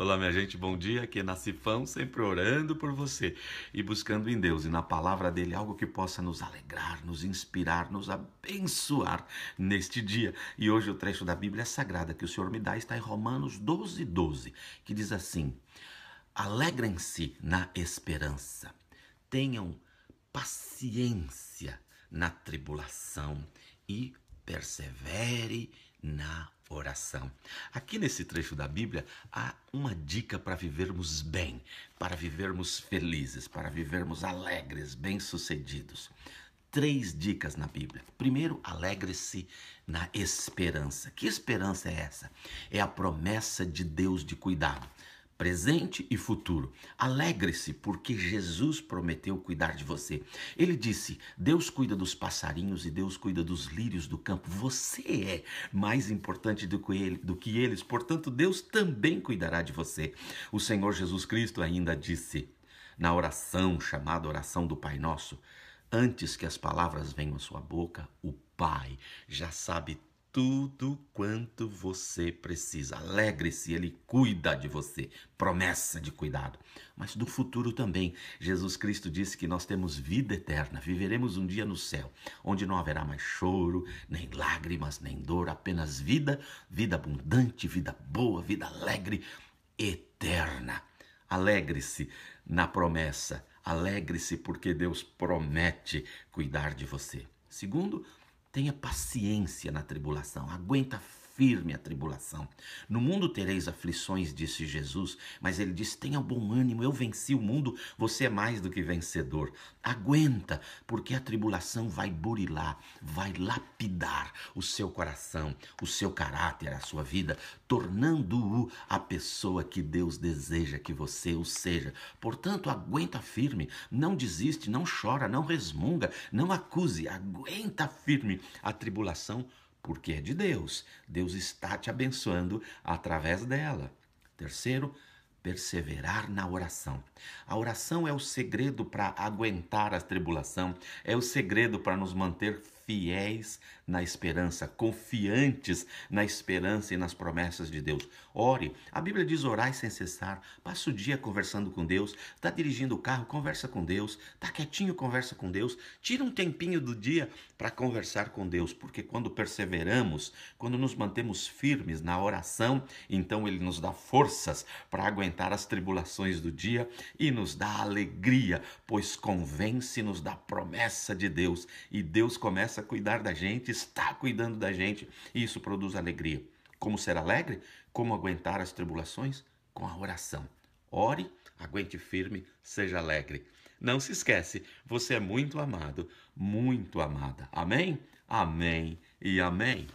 Olá, minha gente, bom dia. Aqui é Nacifão, sempre orando por você e buscando em Deus e na palavra dele algo que possa nos alegrar, nos inspirar, nos abençoar neste dia. E hoje o trecho da Bíblia Sagrada que o Senhor me dá está em Romanos 12, 12, que diz assim: Alegrem-se na esperança, tenham paciência na tribulação e persevere na oração. Aqui nesse trecho da Bíblia há uma dica para vivermos bem, para vivermos felizes, para vivermos alegres, bem-sucedidos. Três dicas na Bíblia. Primeiro, alegre-se na esperança. Que esperança é essa? É a promessa de Deus de cuidado presente e futuro. Alegre-se, porque Jesus prometeu cuidar de você. Ele disse: Deus cuida dos passarinhos e Deus cuida dos lírios do campo. Você é mais importante do que, ele, do que eles, portanto, Deus também cuidará de você. O Senhor Jesus Cristo ainda disse na oração chamada Oração do Pai Nosso: Antes que as palavras venham à sua boca, o Pai já sabe tudo quanto você precisa. Alegre-se, Ele cuida de você. Promessa de cuidado. Mas do futuro também. Jesus Cristo disse que nós temos vida eterna. Viveremos um dia no céu, onde não haverá mais choro, nem lágrimas, nem dor, apenas vida, vida abundante, vida boa, vida alegre, eterna. Alegre-se na promessa. Alegre-se porque Deus promete cuidar de você. Segundo, Tenha paciência na tribulação, aguenta firme a tribulação. No mundo tereis aflições, disse Jesus, mas ele disse: tenha bom ânimo, eu venci o mundo, você é mais do que vencedor. Aguenta, porque a tribulação vai burilar, vai lapidar o seu coração, o seu caráter, a sua vida, tornando-o a pessoa que Deus deseja que você o seja. Portanto, aguenta firme, não desiste, não chora, não resmunga, não acuse, aguenta firme a tribulação porque é de Deus. Deus está te abençoando através dela. Terceiro, perseverar na oração. A oração é o segredo para aguentar a tribulação, é o segredo para nos manter fiéis na esperança, confiantes na esperança e nas promessas de Deus. Ore, a Bíblia diz orai sem cessar, passa o dia conversando com Deus, está dirigindo o carro, conversa com Deus, está quietinho, conversa com Deus, tira um tempinho do dia para conversar com Deus, porque quando perseveramos, quando nos mantemos firmes na oração, então Ele nos dá forças para aguentar as tribulações do dia e nos dá alegria, pois convence-nos da promessa de Deus. E Deus começa cuidar da gente, está cuidando da gente, e isso produz alegria. Como ser alegre? Como aguentar as tribulações? Com a oração. Ore, aguente firme, seja alegre. Não se esquece, você é muito amado, muito amada. Amém? Amém e amém.